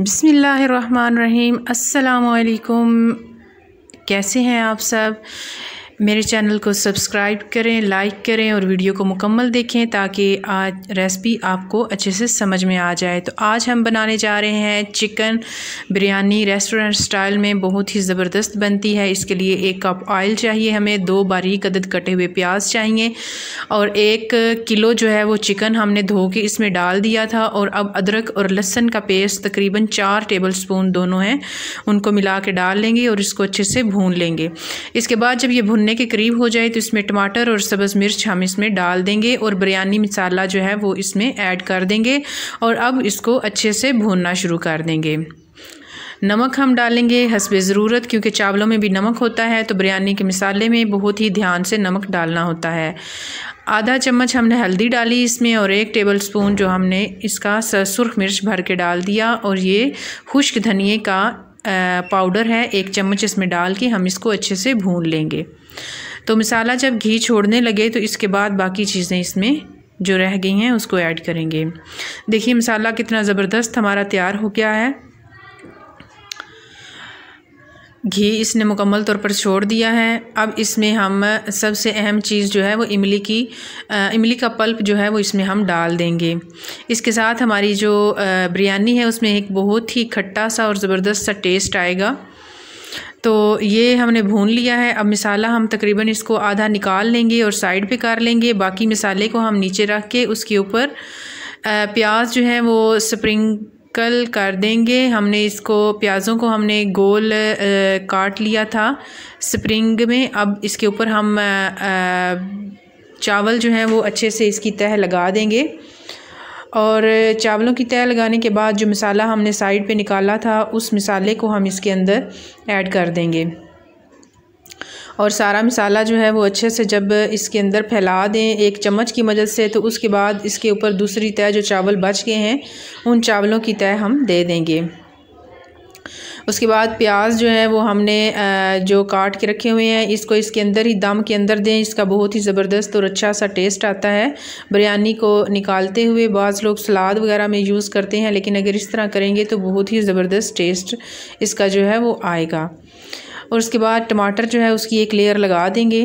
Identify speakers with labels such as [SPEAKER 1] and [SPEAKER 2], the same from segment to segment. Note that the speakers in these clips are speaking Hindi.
[SPEAKER 1] बिसमीम् अल्लाम कैसे हैं आप सब मेरे चैनल को सब्सक्राइब करें लाइक करें और वीडियो को मुकम्मल देखें ताकि आज रेसिपी आपको अच्छे से समझ में आ जाए तो आज हम बनाने जा रहे हैं चिकन बिरयानी रेस्टोरेंट स्टाइल में बहुत ही ज़बरदस्त बनती है इसके लिए एक कप ऑयल चाहिए हमें दो बारीक अदद कटे हुए प्याज चाहिए और एक किलो जो है वो चिकन हमने धो के इसमें डाल दिया था और अब अदरक और लहसन का पेस्ट तकरीबन चार टेबल स्पून दोनों हैं उनको मिला के डाल लेंगे और इसको अच्छे से भून लेंगे इसके बाद जब ये भुन भुनने के करीब हो जाए तो इसमें टमाटर और सब्ज़ मिर्च हम इसमें डाल देंगे और बिरयानी मसाला जो है वो इसमें ऐड कर देंगे और अब इसको अच्छे से भूनना शुरू कर देंगे नमक हम डालेंगे हसब ज़रूरत क्योंकि चावलों में भी नमक होता है तो बिरयानी के मसाले में बहुत ही ध्यान से नमक डालना होता है आधा चम्मच हमने हल्दी डाली इसमें और एक टेबल स्पून जो हमने इसका सुरख मिर्च भर के डाल दिया और ये खुश्क धनिए का पाउडर है एक चम्मच इसमें डाल के हम इसको अच्छे से भून लेंगे तो मसाला जब घी छोड़ने लगे तो इसके बाद बाकी चीज़ें इसमें जो रह गई हैं उसको ऐड करेंगे देखिए मसाला कितना ज़बरदस्त हमारा तैयार हो गया है घी इसने मुकम्मल तौर पर छोड़ दिया है अब इसमें हम सबसे अहम चीज़ जो है वो इमली की इमली का पल्प जो है वो इसमें हम डाल देंगे इसके साथ हमारी जो बिरयानी है उसमें एक बहुत ही खट्टा सा और ज़बरदस्त सा टेस्ट आएगा तो ये हमने भून लिया है अब मिसाला हम तकरीबन इसको आधा निकाल लेंगे और साइड पे कर लेंगे बाकी मिसाले को हम नीचे रख के उसके ऊपर प्याज जो है वो स्प्रिंग कल कर देंगे हमने इसको प्याज़ों को हमने गोल आ, काट लिया था स्प्रिंग में अब इसके ऊपर हम आ, चावल जो हैं वो अच्छे से इसकी तह लगा देंगे और चावलों की तय लगाने के बाद जो मसाला हमने साइड पे निकाला था उस मसाले को हम इसके अंदर ऐड कर देंगे और सारा मसाला जो है वो अच्छे से जब इसके अंदर फैला दें एक चम्मच की मदद से तो उसके बाद इसके ऊपर दूसरी तय जो चावल बच गए हैं उन चावलों की तय हम दे देंगे उसके बाद प्याज जो है वो हमने जो काट के रखे हुए हैं इसको इसके अंदर ही दम के अंदर दें इसका बहुत ही ज़बरदस्त और अच्छा सा टेस्ट आता है बिरयानी को निकालते हुए बाज़ लोग सलाद वगैरह में यूज़ करते हैं लेकिन अगर इस तरह करेंगे तो बहुत ही ज़बरदस्त टेस्ट इसका जो है वो आएगा और उसके बाद टमाटर जो है उसकी एक लेयर लगा देंगे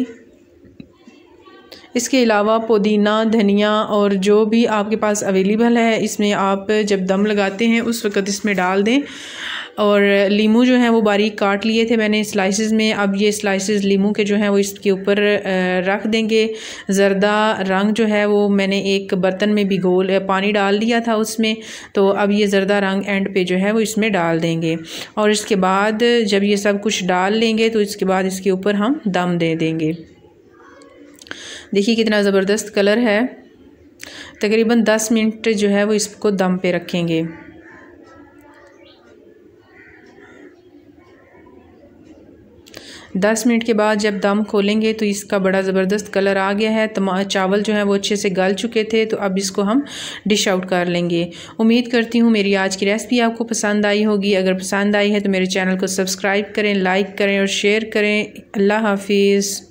[SPEAKER 1] इसके अलावा पुदीना धनिया और जो भी आपके पास अवेलेबल है इसमें आप जब दम लगाते हैं उस वक्त इसमें डाल दें और लीमू जो है वो बारीक काट लिए थे मैंने स्लाइसेस में अब ये स्लाइसेस लीमू के जो हैं वो इसके ऊपर रख देंगे ज़रदा रंग जो है वो मैंने एक बर्तन में भिगोल पानी डाल दिया था उसमें तो अब ये ज़रदा रंग एंड पे जो है वो इसमें डाल देंगे और इसके बाद जब ये सब कुछ डाल लेंगे तो इसके बाद इसके ऊपर हम दम दे देंगे देखिए कितना ज़बरदस्त कलर है तकरीबन 10 मिनट जो है वो इसको दम पे रखेंगे 10 मिनट के बाद जब दम खोलेंगे तो इसका बड़ा ज़बरदस्त कलर आ गया है तमाम चावल जो है वो अच्छे से गल चुके थे तो अब इसको हम डिश आउट कर लेंगे उम्मीद करती हूँ मेरी आज की रेसिपी आपको पसंद आई होगी अगर पसंद आई है तो मेरे चैनल को सब्सक्राइब करें लाइक करें और शेयर करें अल्लाह हाफिज़